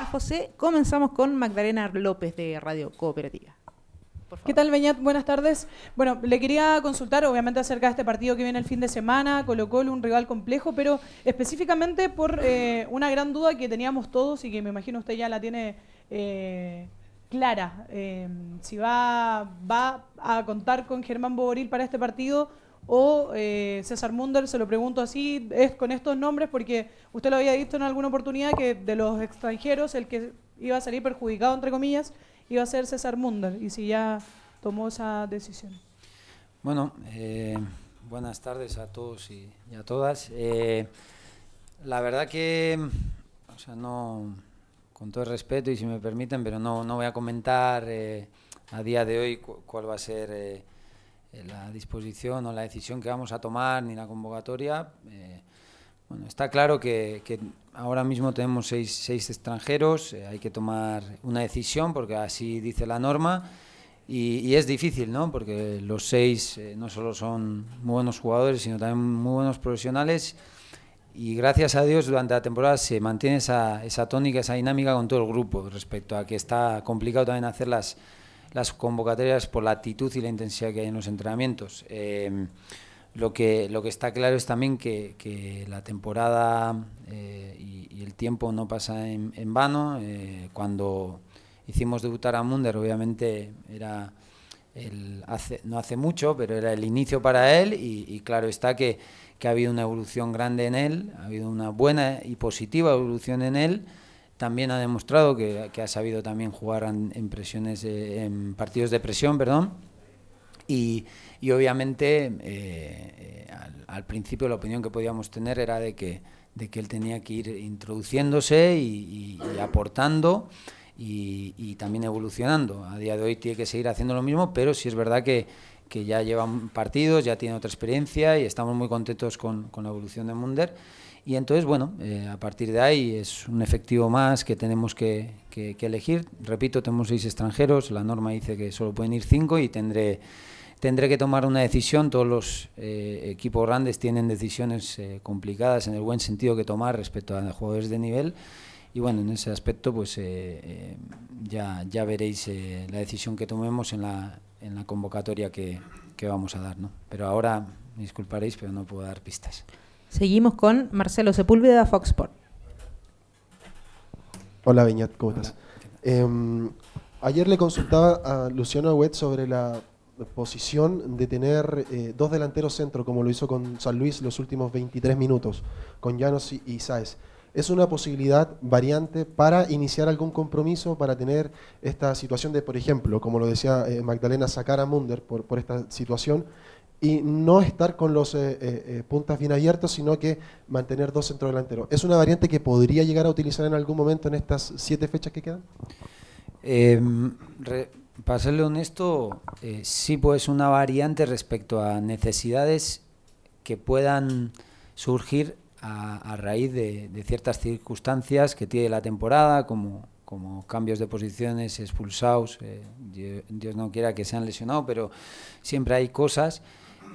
a José, comenzamos con Magdalena López de Radio Cooperativa. ¿Qué tal, Beñat? Buenas tardes. Bueno, le quería consultar, obviamente, acerca de este partido que viene el fin de semana, Colo Colo, un rival complejo, pero específicamente por eh, una gran duda que teníamos todos y que me imagino usted ya la tiene eh, clara. Eh, si va, va a contar con Germán Boboril para este partido o eh, César Munder, se lo pregunto así, es con estos nombres porque usted lo había visto en alguna oportunidad que de los extranjeros el que iba a salir perjudicado, entre comillas, iba a ser César Munder. Y si ya tomó esa decisión. Bueno, eh, buenas tardes a todos y, a todas. Eh, la verdad que, o sea, no, con todo el respeto y si me permiten, pero no, voy a comentar a día de hoy cuál va a ser eh, la disposición o la decisión que vamos a tomar ni la convocatoria. Eh, bueno, está claro que, ahora mismo tenemos seis, extranjeros, eh, hay que tomar una decisión porque así dice la norma y, es difícil, ¿no? Porque los seis no solo son muy buenos jugadores, sino también muy buenos profesionales y gracias a Dios durante la temporada se mantiene esa, esa tónica, esa dinámica con todo el grupo respecto a que está complicado también hacer las las convocatorias por la actitud y la intensidad que hay en los entrenamientos. Em, lo, que, está claro es también que, la temporada eh, y, el tiempo no pasa en, vano. Eh, cuando hicimos debutar a Munder, obviamente era... El hace, no hace mucho, pero era el inicio para él y, claro está que, ha habido una evolución grande en él, ha habido una buena y positiva evolución en él también ha demostrado que, ha sabido también jugar en, presiones, en partidos de presión, perdón. Y, obviamente eh, al, principio la opinión que podíamos tener era de que, de que él tenía que ir introduciéndose y, aportando. Y, también evolucionando. A día de hoy tiene que seguir haciendo lo mismo, pero sí es verdad que, ya llevan partidos, ya tiene otra experiencia y estamos muy contentos con, con la evolución de Munder. Y entonces, bueno, eh, a partir de ahí es un efectivo más que tenemos que, elegir. Repito, tenemos seis extranjeros, la norma dice que solo pueden ir cinco y tendré, tendré que tomar una decisión. Todos los eh, equipos grandes tienen decisiones eh, complicadas en el buen sentido que tomar respecto a jugadores de nivel. Y bueno, en ese aspecto, pues ya, ya veréis la decisión que tomemos en la, en la convocatoria que, vamos a dar. ¿no? Pero ahora, disculparéis, pero no puedo dar pistas. Seguimos con Marcelo Sepúlveda, Foxport. Hola, Viñat, ¿cómo estás? Em, ayer le consultaba a Luciano Huet sobre la posición de tener eh, dos delanteros centro, como lo hizo con San Luis los últimos 23 minutos, con Llanos y, Saez. ¿Es una posibilidad variante para iniciar algún compromiso, para tener esta situación de, por ejemplo, como lo decía eh, Magdalena, sacar a Munder por, por esta situación? y no estar con los eh, eh, eh, puntas bien abiertos, sino que mantener dos centros delanteros. ¿Es una variante que podría llegar a utilizar en algún momento en estas siete fechas que quedan? Em, para serle honesto, sí pues una variante respecto a necesidades que puedan surgir a, raíz de, ciertas circunstancias que tiene la temporada, como, como cambios de posiciones, expulsados, Dios no quiera que sean lesionados, pero siempre hay cosas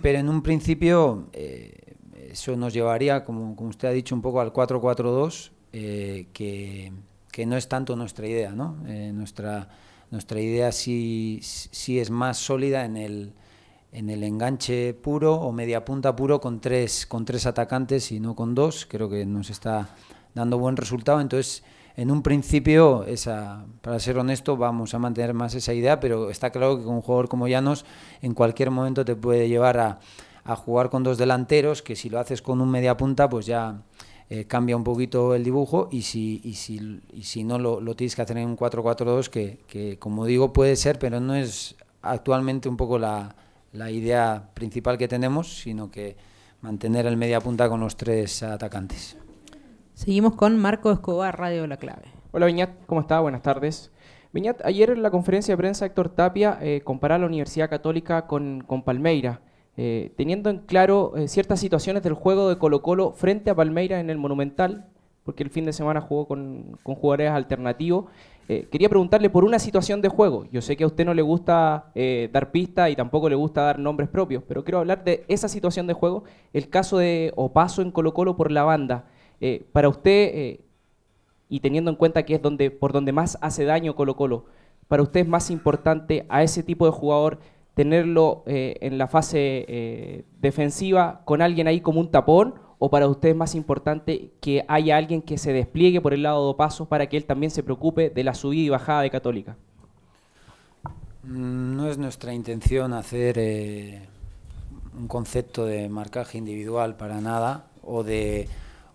pero en un principio eh, eso nos llevaría, como, como, usted ha dicho, un poco al 4-4-2, eh, que, que, no es tanto nuestra idea, ¿no? Eh, nuestra, nuestra idea sí, sí es más sólida en el, en el enganche puro o media punta puro con tres, con tres atacantes y no con dos. Creo que nos está dando buen resultado. Entonces en un principio, esa, para ser honesto, vamos a mantener más esa idea, pero está claro que un jugador como Llanos en cualquier momento te puede llevar a, jugar con dos delanteros, que si lo haces con un media punta, pues ya eh, cambia un poquito el dibujo y si, si, no lo, tienes que hacer en un 4-4-2, que, como digo puede ser, pero no es actualmente un poco la, la idea principal que tenemos, sino que mantener el media punta con los tres atacantes. Seguimos con Marco Escobar, Radio La Clave. Hola Viñat, ¿cómo está? Buenas tardes. Viñat, ayer en la conferencia de prensa Héctor Tapia eh, la Universidad Católica con, con Palmeira, eh, teniendo en claro eh, ciertas situaciones del juego de Colo Colo frente a Palmeira en el Monumental, porque el fin de semana jugó con, con jugadores alternativos. Eh, quería preguntarle por una situación de juego. Yo sé que a usted no le gusta dar pistas y tampoco le gusta dar nombres propios, pero quiero hablar de esa situación de juego, el caso de Opaso en Colo Colo por la banda. Eh, para usted, eh, y teniendo en cuenta que es donde, por donde más hace daño Colo Colo, para usted es más importante a ese tipo de jugador tenerlo eh, en la fase defensiva con alguien ahí como un tapón, o para usted es más importante que haya alguien que se despliegue por el lado de pasos para que él también se preocupe de la subida y bajada de Católica? Mm, no es nuestra intención hacer un concepto de marcaje individual para nada o de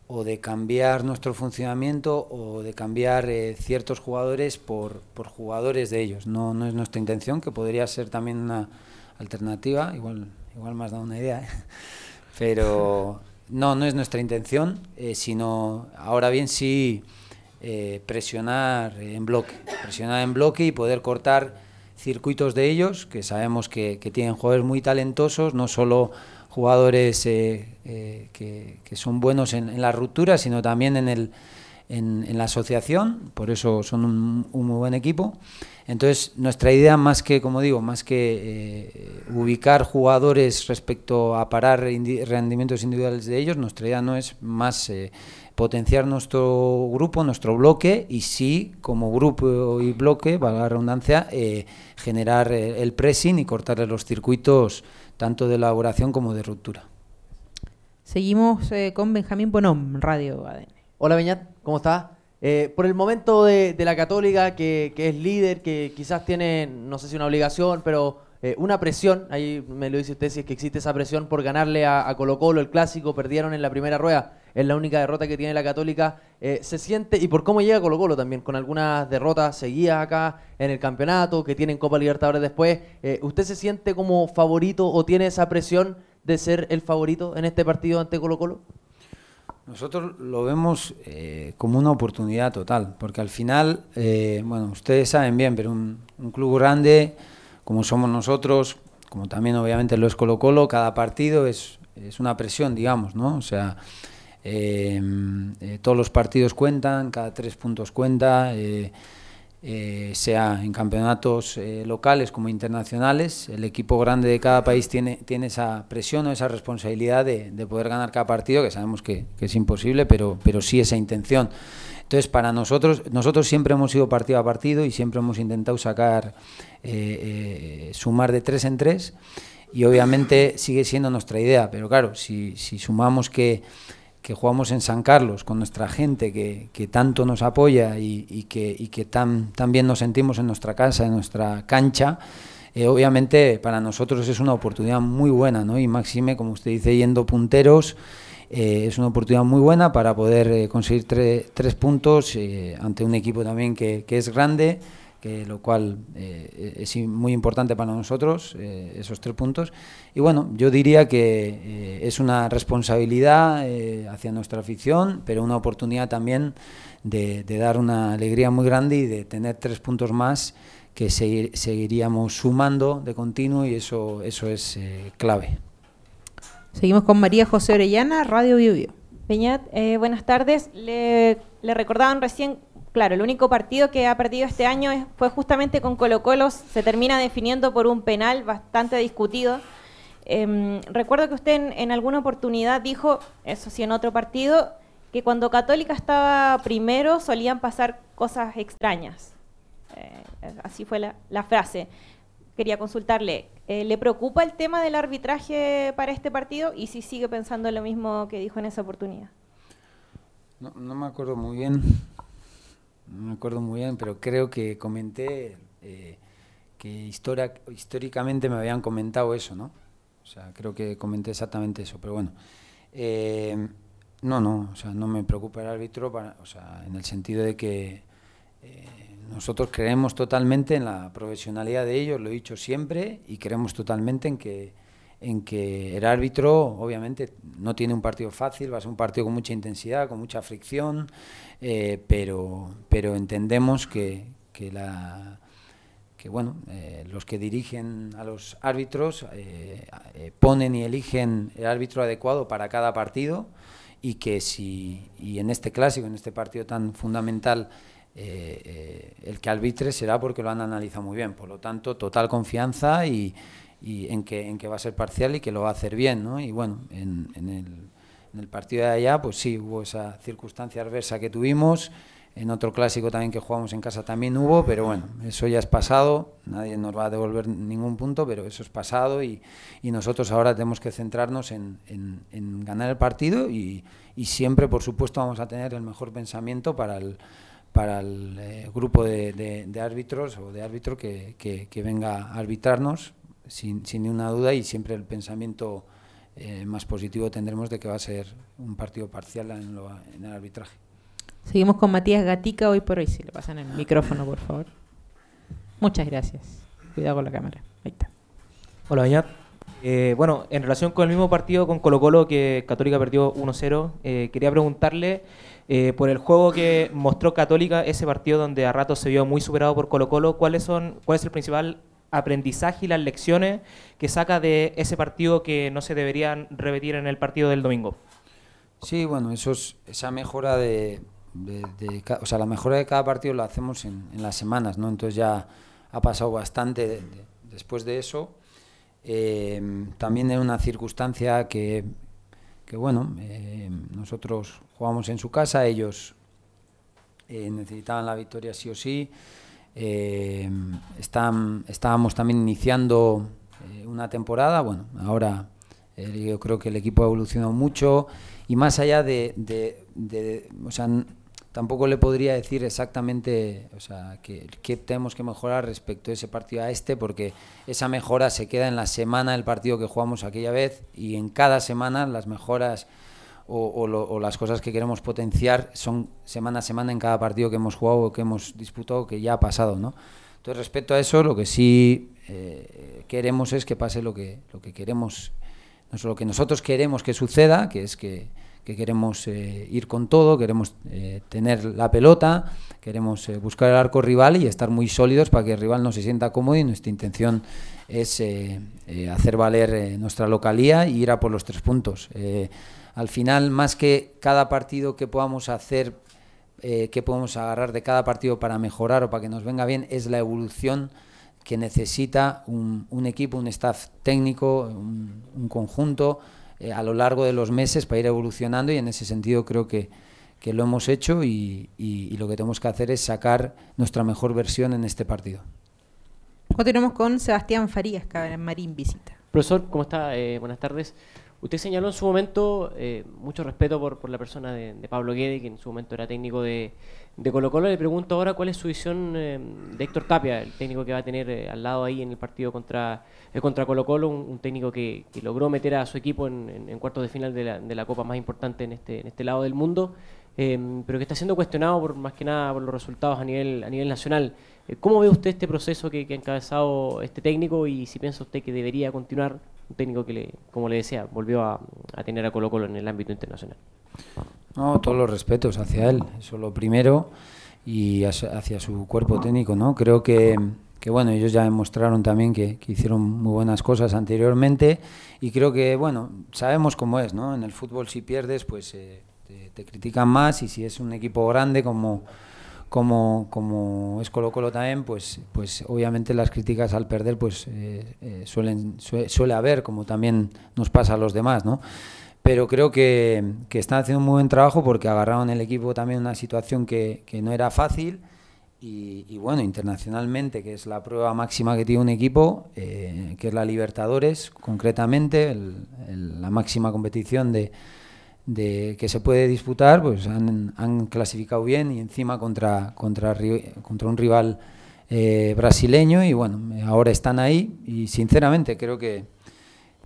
o de cambiar nuestro funcionamiento o de cambiar eh, ciertos jugadores por, jugadores de ellos. No, no es nuestra intención, que podría ser también una alternativa, igual, igual me has dado una idea, ¿eh? pero no, no es nuestra intención, eh, sino ahora bien sí presionar en bloque, presionar en bloque y poder cortar circuitos de ellos, que sabemos que, que tienen jugadores muy talentosos, no solo jugadores eh, eh, que, son buenos en, la ruptura, sino también en, el, en, la asociación, por eso son un, muy buen equipo. Entonces, nuestra idea, más que, como digo, más que eh, ubicar jugadores respecto a parar rendimientos individuales de ellos, nuestra idea no es más potenciar nuestro grupo, nuestro bloque y sí, como grupo y bloque, valga la redundancia, generar el pressing y cortarle los circuitos tanto de elaboración como de ruptura. Seguimos eh, con Benjamín Bonón, Radio ADN. Hola Beñat, ¿cómo estás? Eh, por el momento de, la Católica, que, es líder, que quizás tiene, no sé si una obligación, pero eh, una presión, ahí me lo dice usted si es que existe esa presión por ganarle a Colo Colo el clásico, perdieron en la primera rueda es la única derrota que tiene la Católica. Eh, ¿Se siente, y por cómo llega Colo Colo también, con algunas derrotas seguidas acá en el campeonato, que tienen Copa Libertadores después, eh, ¿usted se siente como favorito o tiene esa presión de ser el favorito en este partido ante Colo Colo? Nosotros lo vemos eh, como una oportunidad total, porque al final, bueno, ustedes saben bien, pero un, club grande como somos nosotros, como también obviamente lo es Colo Colo, cada partido es, es una presión, digamos, ¿no? O sea, eh, eh, todos los partidos cuentan, cada tres puntos cuenta, eh, sea en campeonatos locales como internacionales. El equipo grande de cada país tiene, tiene esa presión o esa responsabilidad de, poder ganar cada partido, que sabemos que, es imposible, pero, pero sí esa intención. Entonces, para nosotros, nosotros siempre hemos ido partido a partido y siempre hemos intentado sacar, sumar de tres en tres. Y obviamente sigue siendo nuestra idea, pero claro, si sumamos que que jugamos en San Carlos con nuestra gente que, tanto nos apoya y, que, que tan, bien nos sentimos en nuestra casa, en nuestra cancha, eh, obviamente para nosotros es una oportunidad muy buena, ¿no? Y máxime como usted dice, yendo punteros, eh, es una oportunidad muy buena para poder eh, conseguir tres puntos ante un equipo también que, que es grande lo cual eh, es muy importante para nosotros, eh, esos tres puntos. Y bueno, yo diría que eh, es una responsabilidad hacia nuestra afición, pero una oportunidad también de, dar una alegría muy grande y de tener tres puntos más que seguiríamos sumando de continuo y eso, eso es clave. Seguimos con María José Orellana, Radio Vivo. Peñat, buenas tardes. Le, le recordaban recién Claro, el único partido que ha perdido este año fue justamente con Colo Colo, se termina definiendo por un penal bastante discutido. Em, recuerdo que usted en, alguna oportunidad dijo, eso sí en otro partido, que cuando Católica estaba primero solían pasar cosas extrañas. Eh, así fue la, frase. Quería consultarle, eh, ¿le preocupa el tema del arbitraje para este partido y si sigue pensando lo mismo que dijo en esa oportunidad? no me acuerdo muy bien no me acuerdo muy bien, pero creo que comenté eh, que historia, históricamente me habían comentado eso, ¿no? O sea, creo que comenté exactamente eso, pero bueno. Eh, no, no, o sea, no me preocupa el árbitro, o sea, en el sentido de que eh, nosotros creemos totalmente en la profesionalidad de ellos, lo he dicho siempre, y creemos totalmente en que en que el árbitro obviamente no tiene un partido fácil, va a ser un partido con mucha intensidad, con mucha fricción, eh, pero, pero entendemos que, la, que bueno, eh, los que dirigen a los árbitros eh, ponen y eligen el árbitro adecuado para cada partido y que si, y en este clásico, en este partido tan fundamental, el que arbitre será porque lo han analizado muy bien. Por lo tanto, total confianza y, y en que, en que va a ser parcial y que lo va a hacer bien, ¿no? Y bueno, en, el, partido de allá, pues sí, hubo esa circunstancia adversa que tuvimos, en otro clásico también que jugamos en casa también hubo, pero bueno, eso ya es pasado, nadie nos va a devolver ningún punto, pero eso es pasado y, nosotros ahora tenemos que centrarnos en, ganar el partido y, siempre, por supuesto, vamos a tener el mejor pensamiento para el, para el eh, grupo de, árbitros o de árbitro que, que venga a arbitrarnos, sin, sin ninguna duda, y siempre el pensamiento eh, más positivo tendremos de que va a ser un partido parcial en, el arbitraje. Seguimos con Matías Gatica hoy por hoy, si le pasan el ah, micrófono, por favor. Muchas gracias. Cuidado con la cámara. Ahí está. Hola, eh, bueno, en relación con el mismo partido con Colo Colo que Católica perdió 1-0, eh, quería preguntarle por el juego que mostró Católica, ese partido donde a rato se vio muy superado por Colo Colo, ¿cuáles son, ¿cuál es el principal aprendizaje y las lecciones que saca de ese partido que no se deberían repetir en el partido del domingo? Sí, bueno, eso es, esa mejora de, o sea, la mejora de cada partido lo hacemos en, las semanas, ¿no? Entonces ya ha pasado bastante después de eso. Em, también en una circunstancia que, que bueno, em, nosotros jugamos en su casa, ellos eh, necesitaban la victoria sí o sí. Eh, estábamos también iniciando eh, una temporada, bueno, ahora eh, yo creo que el equipo ha evolucionado mucho y más allá de, de, o sea, tampoco le podría decir exactamente o sea, qué que tenemos que mejorar respecto a ese partido a este, porque esa mejora se queda en la semana del partido que jugamos aquella vez y en cada semana las mejoras o, las cosas que queremos potenciar son semana a semana en cada partido que hemos jugado o que hemos disputado que ya ha pasado, ¿no? Entonces, respecto a eso, lo que sí eh, queremos es que pase lo que, lo que queremos, no solo lo que nosotros queremos que suceda, que es que, queremos eh, ir con todo, queremos eh, tener la pelota, queremos buscar el arco rival y estar muy sólidos para que el rival no se sienta cómodo y nuestra intención es hacer valer nuestra localía y e ir a por los tres puntos al final, más que cada partido que podamos hacer, eh, que podemos agarrar de cada partido para mejorar o para que nos venga bien, es la evolución que necesita un, equipo, un staff técnico, un, conjunto eh, a lo largo de los meses para ir evolucionando y en ese sentido creo que, lo hemos hecho y, lo que tenemos que hacer es sacar nuestra mejor versión en este partido. Continuamos con Sebastián Farías, Marín Visita. Profesor, ¿cómo está? Eh, buenas tardes. Usted señaló en su momento eh, mucho respeto por, la persona de, Pablo Guede, que en su momento era técnico de, Colo Colo. Le pregunto ahora cuál es su visión eh, de Héctor Tapia, el técnico que va a tener eh, al lado ahí en el partido contra, contra Colo Colo, un, técnico que, logró meter a su equipo en, cuartos de final de la, copa más importante en este, en este lado del mundo. pero que está siendo cuestionado por más que nada por los resultados a nivel a nivel nacional. ¿Cómo ve usted este proceso que, que ha encabezado este técnico y si piensa usted que debería continuar un técnico que, le, como le decía, volvió a, a tener a Colo Colo en el ámbito internacional. No, todos los respetos hacia él, eso lo primero, y hacia su cuerpo técnico, ¿no? Creo que, que bueno, ellos ya demostraron también que, que, hicieron muy buenas cosas anteriormente, y creo que, bueno, sabemos cómo es, ¿no? En el fútbol si pierdes, pues eh, te, te critican más, y si es un equipo grande como como, como es Colo Colo también, pues, pues obviamente las críticas al perder pues eh, eh, suelen, suele haber, como también nos pasa a los demás, ¿no? Pero creo que, que, están haciendo un muy buen trabajo porque agarraron el equipo también una situación que, no era fácil y, bueno, internacionalmente, que es la prueba máxima que tiene un equipo, eh, que es la Libertadores, concretamente, la máxima competición de de que se puede disputar, pues han, clasificado bien y encima contra, contra, contra un rival eh, brasileño y bueno, ahora están ahí y sinceramente creo que,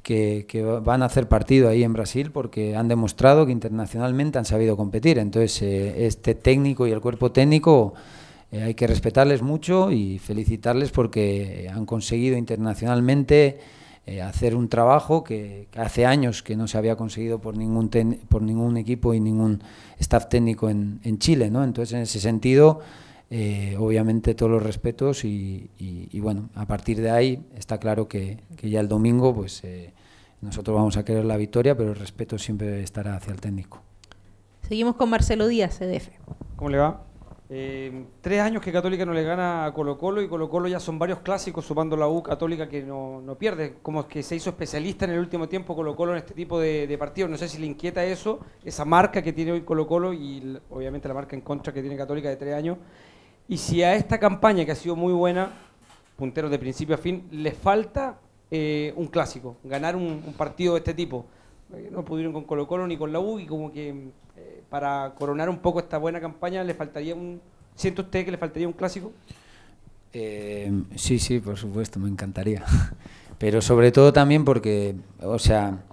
que, van a hacer partido ahí en Brasil porque han demostrado que internacionalmente han sabido competir. Entonces eh, este técnico y el cuerpo técnico eh, hay que respetarles mucho y felicitarles porque han conseguido internacionalmente eh, hacer un trabajo que, hace años que no se había conseguido por ningún, por ningún equipo y ningún staff técnico en, en Chile. ¿no? Entonces, en ese sentido, eh, obviamente todos los respetos y, bueno, a partir de ahí está claro que, ya el domingo pues eh, nosotros vamos a querer la victoria, pero el respeto siempre estará hacia el técnico. Seguimos con Marcelo Díaz, CDF. ¿Cómo le va? Eh, tres años que Católica no le gana a Colo Colo y Colo Colo ya son varios clásicos sumando la U Católica que no, pierde, como que se hizo especialista en el último tiempo Colo Colo en este tipo de, partidos, no sé si le inquieta eso, esa marca que tiene hoy Colo Colo y obviamente la marca en contra que tiene Católica de tres años, y si a esta campaña que ha sido muy buena, punteros de principio a fin, le falta eh, un clásico, ganar un, un partido de este tipo, eh, no pudieron con Colo Colo ni con la U y como que para coronar un poco esta buena campaña, ¿le faltaría un, siente usted que le faltaría un clásico? Eh, sí, sí, por supuesto, me encantaría. Pero sobre todo también porque, o sea,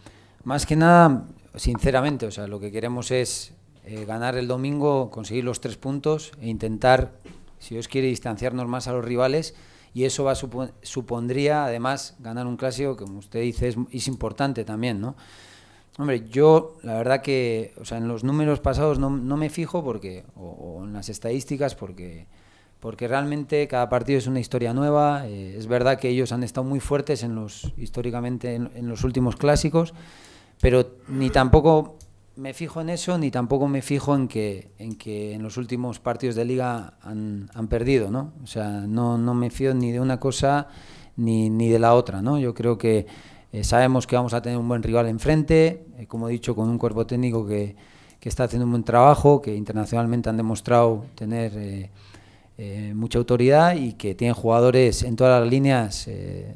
más que nada, sinceramente, o sea, lo que queremos es eh, ganar el domingo, conseguir los tres puntos e intentar, si Dios quiere, distanciarnos más a los rivales. Y eso va, supondría, además, ganar un clásico, que, como usted dice, es importante también, ¿no? Hombre, yo la verdad que, o sea, en los números pasados no, me fijo porque, o, en las estadísticas porque, porque realmente cada partido es una historia nueva. Eh, es verdad que ellos han estado muy fuertes en los, históricamente en, los últimos clásicos, pero ni tampoco me fijo en eso, ni tampoco me fijo en que en, que en los últimos partidos de liga han, perdido, ¿no? O sea, no, no me fío ni de una cosa ni, ni de la otra, ¿no? Yo creo que eh, sabemos que vamos a tener un buen rival enfrente, eh, como he dicho, con un cuerpo técnico que, está haciendo un buen trabajo, que internacionalmente han demostrado tener eh, mucha autoridad y que tienen jugadores en todas las líneas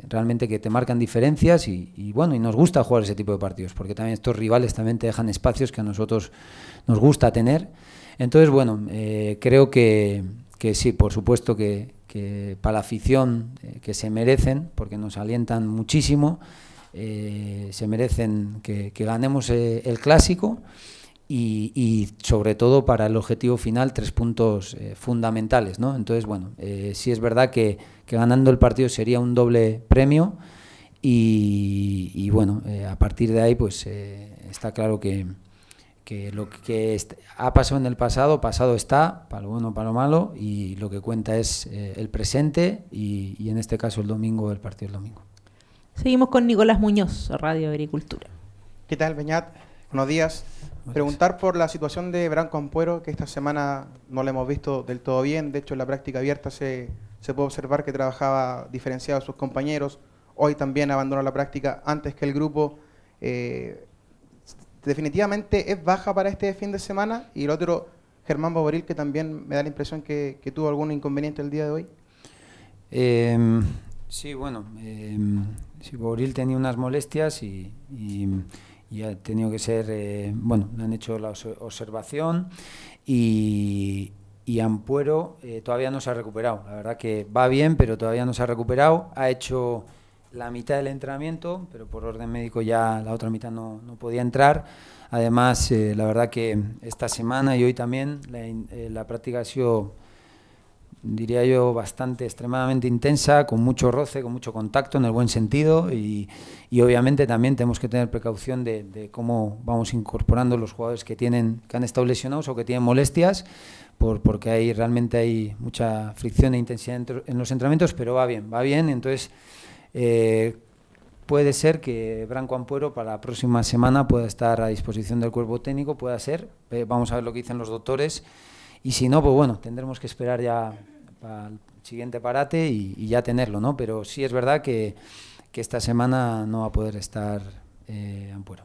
realmente que te marcan diferencias y, bueno, y nos gusta jugar ese tipo de partidos, porque también estos rivales también te dejan espacios que a nosotros nos gusta tener. Entonces, bueno, creo que, sí, por supuesto que para la afición que se merecen, porque nos alientan muchísimo. Eh, se merecen que, ganemos eh, el clásico y, sobre todo para el objetivo final tres puntos eh, fundamentales. ¿no? Entonces, bueno, sí es verdad que, ganando el partido sería un doble premio y, bueno, a partir de ahí pues está claro que, lo que ha pasado en el pasado, pasado está, para lo bueno, para lo malo, y lo que cuenta es el presente y, y, en este caso el domingo, el partido del domingo. Seguimos con Nicolás Muñoz, Radio Agricultura. ¿Qué tal, Beñat? Buenos días. Preguntar por la situación de Branco Ampuero, que esta semana no la hemos visto del todo bien. De hecho, en la práctica abierta se, se puede observar que trabajaba diferenciado a sus compañeros. Hoy también abandonó la práctica antes que el grupo. Eh, definitivamente es baja para este fin de semana. Y el otro, Germán Boboril, que también me da la impresión que, tuvo algún inconveniente el día de hoy. Em, sí, bueno. Em, sí, Boril tenía unas molestias y, ha tenido que ser, eh, bueno, han hecho la observación y, Ampuero eh, todavía no se ha recuperado. La verdad que va bien, pero todavía no se ha recuperado. Ha hecho la mitad del entrenamiento, pero por orden médico ya la otra mitad no, podía entrar. Además, eh, la verdad que esta semana y hoy también la, la práctica ha sido diría yo, bastante extremadamente intensa, con mucho roce, con mucho contacto en el buen sentido y, y obviamente también tenemos que tener precaución de, cómo vamos incorporando los jugadores que, tienen, que han estado lesionados o que tienen molestias, por, porque hay, realmente hay mucha fricción e intensidad en, los entrenamientos, pero va bien, va bien, entonces... Eh, puede ser que Branco Ampuero para la próxima semana pueda estar a disposición del cuerpo técnico, pueda ser, eh, vamos a ver lo que dicen los doctores, y si no, pues bueno, tendremos que esperar ya para el siguiente parate y, ya tenerlo, ¿no? Pero sí es verdad que, esta semana no va a poder estar eh, Ampuero.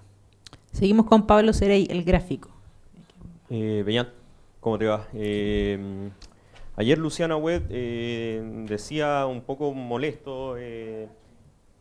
Seguimos con Pablo Serey, el gráfico. Eh, ¿cómo te va? Eh, ayer Luciana Webb eh, decía un poco molesto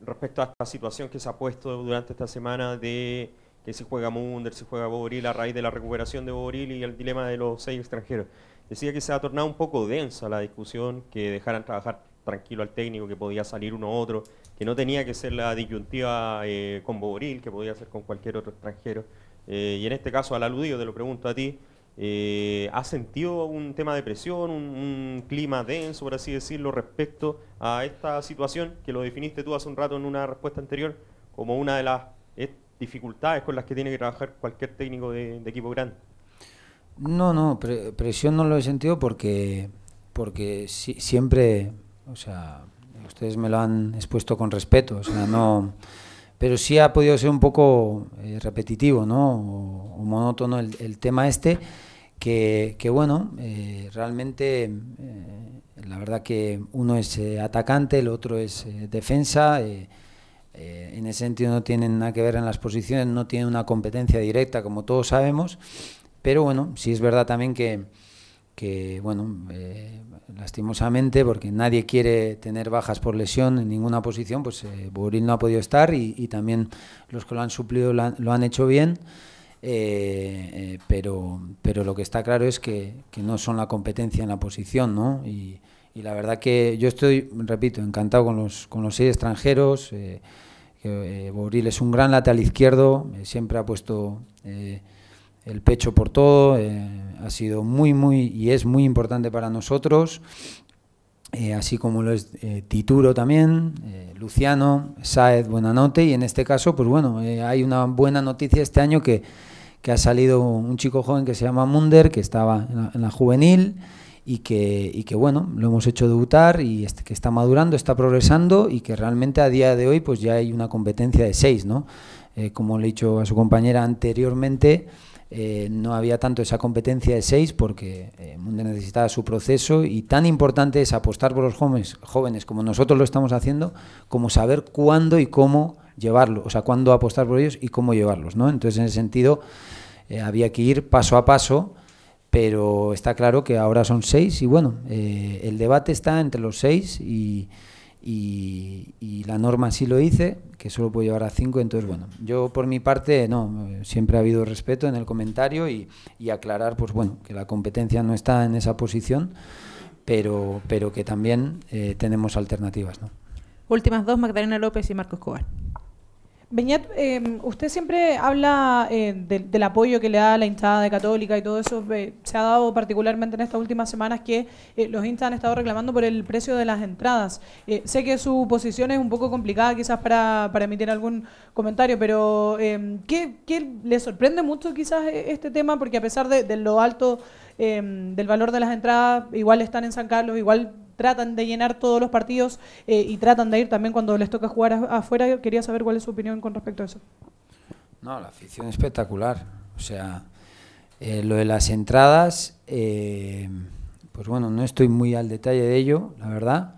respecto a esta situación que se ha puesto durante esta semana de que se juega Munder, se juega Boril a raíz de la recuperación de Boril y el dilema de los seis extranjeros. Decía que se ha tornado un poco densa la discusión, que dejaran trabajar tranquilo al técnico, que podía salir uno u otro, que no tenía que ser la disyuntiva eh, con Boril, que podía ser con cualquier otro extranjero. Eh, y en este caso, al aludido, te lo pregunto a ti, eh, ¿ha ¿has sentido un tema de presión, un, un, clima denso, por así decirlo, respecto a esta situación que lo definiste tú hace un rato en una respuesta anterior como una de las dificultades con las que tiene que trabajar cualquier técnico de, equipo grande. No, no, presión no lo he sentido porque, porque siempre, o sea, ustedes me lo han expuesto con respeto, o sea, no, pero sí ha podido ser un poco eh, repetitivo, ¿no? O, monótono el, tema este, que, que bueno, eh, realmente, eh, la verdad que uno es atacante, el otro es defensa. Eh, en ese sentido no tienen nada que ver en las posiciones, no tienen una competencia directa, como todos sabemos. Pero bueno, sí es verdad también que, bueno, eh, lastimosamente, porque nadie quiere tener bajas por lesión en ninguna posición, pues eh, Boril no ha podido estar y, también los que lo han suplido lo han, hecho bien. pero, pero lo que está claro es que, no son la competencia en la posición, ¿no? y la verdad que yo estoy, repito, encantado con los, con los seis extranjeros. Eh, eh, Boril es un gran lateral izquierdo, eh, siempre ha puesto el pecho por todo, ha sido muy, muy y es muy importante para nosotros, así como lo es Tituro también, Luciano, Saez, Buenanote, y en este caso, pues bueno, hay una buena noticia este año que, ha salido un chico joven que se llama Munder, que estaba en la juvenil y que, bueno, lo hemos hecho debutar y este, que está madurando, está progresando y que realmente a día de hoy pues ya hay una competencia de seis, ¿no? Eh, como le he dicho a su compañera anteriormente, eh, no había tanto esa competencia de seis porque eh, Munde necesitaba su proceso y tan importante es apostar por los jóvenes, jóvenes como nosotros lo estamos haciendo, como saber cuándo y cómo llevarlos o sea, cuándo apostar por ellos y cómo llevarlos, ¿no? Entonces, en ese sentido, había que ir paso a paso pero está claro que ahora son seis y bueno, eh, el debate está entre los seis y, la norma sí lo dice, que solo puede llevar a cinco, entonces bueno, yo por mi parte no, siempre ha habido respeto en el comentario y, aclarar pues bueno, que la competencia no está en esa posición, pero, pero que también eh, tenemos alternativas. Últimas dos, Magdalena López y Marcos Cobar. Beñat, em, usted siempre habla eh, del apoyo que le da la hinchada de Católica y todo eso. se ha dado particularmente en estas últimas semanas que eh, los hinchas han estado reclamando por el precio de las entradas. Eh, sé que su posición es un poco complicada quizás para, para emitir algún comentario, pero em, ¿qué, le sorprende mucho quizás este tema? Porque a pesar de lo alto em, del valor de las entradas, igual están en San Carlos, igual tratan de llenar todos los partidos eh, y tratan de ir también cuando les toca jugar afuera. Quería saber cuál es su opinión con respecto a eso. No, la afición es espectacular. O sea, eh, lo de las entradas, eh, pues bueno, no estoy muy al detalle de ello, la verdad.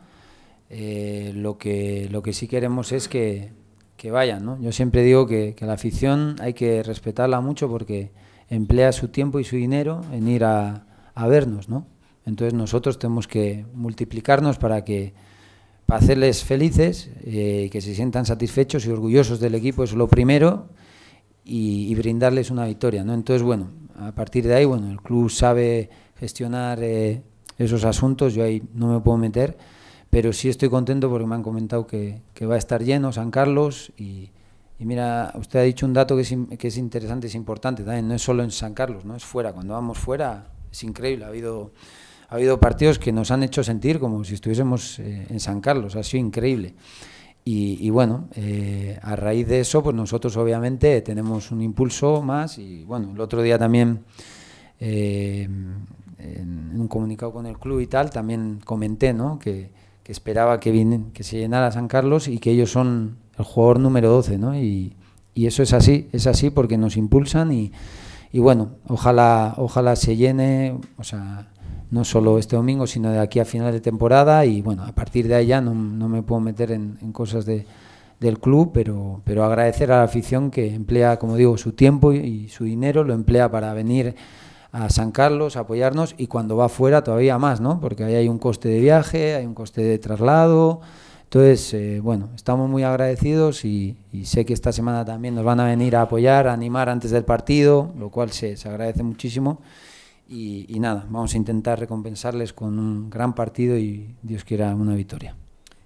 lo, que, lo que sí queremos es que, vayan, ¿no? Yo siempre digo que, la afición hay que respetarla mucho porque emplea su tiempo y su dinero en ir a, a vernos, ¿no? Entonces nosotros tenemos que multiplicarnos para que para hacerles felices, eh, que se sientan satisfechos y orgullosos del equipo, eso es lo primero, y, brindarles una victoria. ¿no? Entonces, bueno, a partir de ahí, bueno, el club sabe gestionar eh, esos asuntos, yo ahí no me puedo meter, pero sí estoy contento porque me han comentado que, va a estar lleno San Carlos y, mira, usted ha dicho un dato que es, que es interesante, es importante también, no es solo en San Carlos, no es fuera, cuando vamos fuera es increíble, ha habido ha habido partidos que nos han hecho sentir como si estuviésemos eh, en San Carlos, ha sido increíble. Y, bueno, eh, a raíz de eso, pues nosotros obviamente tenemos un impulso más y bueno, el otro día también eh, en un comunicado con el club y tal, también comenté ¿no? que, esperaba que, que se llenara San Carlos y que ellos son el jugador número 12, ¿no? Y, eso es así, es así porque nos impulsan y, y bueno, ojalá, ojalá se llene, o sea, no solo este domingo, sino de aquí a final de temporada. Y bueno, a partir de ahí ya no, no me puedo meter en, cosas del club, pero, pero agradecer a la afición que emplea, como digo, su tiempo y, su dinero, lo emplea para venir a San Carlos, apoyarnos y cuando va fuera todavía más, ¿no? Porque ahí hay un coste de viaje, hay un coste de traslado. Entonces, eh, bueno, estamos muy agradecidos y, y, sé que esta semana también nos van a venir a apoyar, a animar antes del partido, lo cual se, se agradece muchísimo. Y, nada, vamos a intentar recompensarles con un gran partido y Dios quiera una victoria.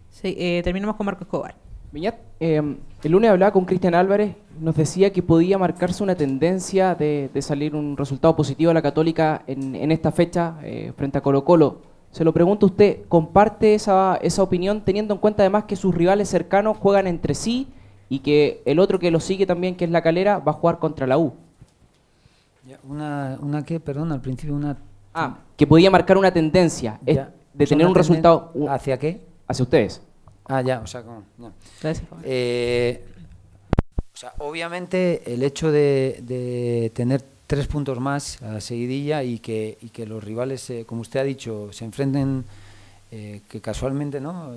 Sí, eh, terminamos con Marcos Escobar. Viñat, em, el lunes hablaba con Cristian Álvarez, nos decía que podía marcarse una tendencia de, salir un resultado positivo a la Católica en, esta fecha eh, frente a Colo Colo. Se lo pregunto a usted, ¿comparte esa, esa opinión teniendo en cuenta además que sus rivales cercanos juegan entre sí y que el otro que lo sigue también, que es la Calera, va a jugar contra la U? Una, una que, perdón, al principio una... Ah, que podía marcar una tendencia de tener un resultado... ¿Hacia qué? Hacia ustedes. Ah, ya, o sea, eh, obviamente el hecho de, tener tres puntos más a seguidilla y que, que los rivales, eh, como usted ha dicho, se enfrenten, eh, que casualmente no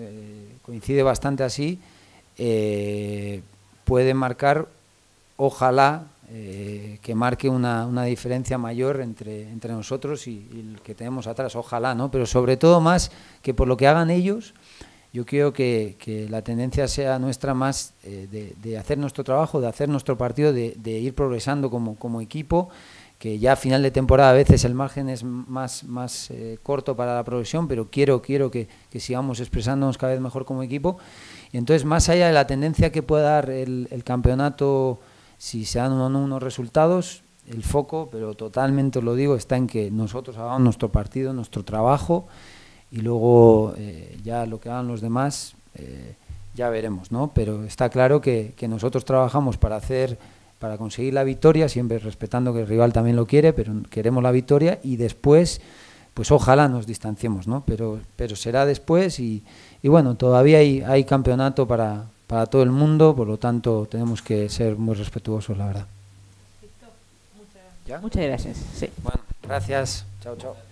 coincide bastante así, puede marcar, ojalá, eh, que marque una, una, diferencia mayor entre, entre nosotros y, el que tenemos atrás, ojalá, ¿no? Pero sobre todo más que por lo que hagan ellos, yo quiero que, que la tendencia sea nuestra más eh, de, de, hacer nuestro trabajo, de hacer nuestro partido, de, ir progresando como, como equipo que ya a final de temporada a veces el margen es más, más eh, corto para la progresión, pero quiero, quiero que, que, sigamos expresándonos cada vez mejor como equipo. Y entonces, más allá de la tendencia que pueda dar el, el campeonato si se dan o no unos resultados, el foco, pero totalmente os lo digo, está en que nosotros hagamos nuestro partido, nuestro trabajo, y luego eh, ya lo que hagan los demás eh, ya veremos, ¿no? Pero está claro que, nosotros trabajamos para hacer, para conseguir la victoria, siempre respetando que el rival también lo quiere, pero queremos la victoria y después, pues ojalá nos distanciemos, ¿no? Pero, pero será después y, bueno, todavía hay, hay campeonato para, para todo el mundo, por lo tanto tenemos que ser muy respetuosos, la verdad. Muchas gracias. gracias. Chao, chao.